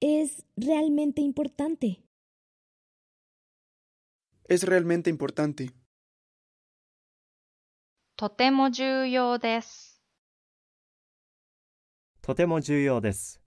es realmente importante. Es realmente importante. とても重要です。とても重要です。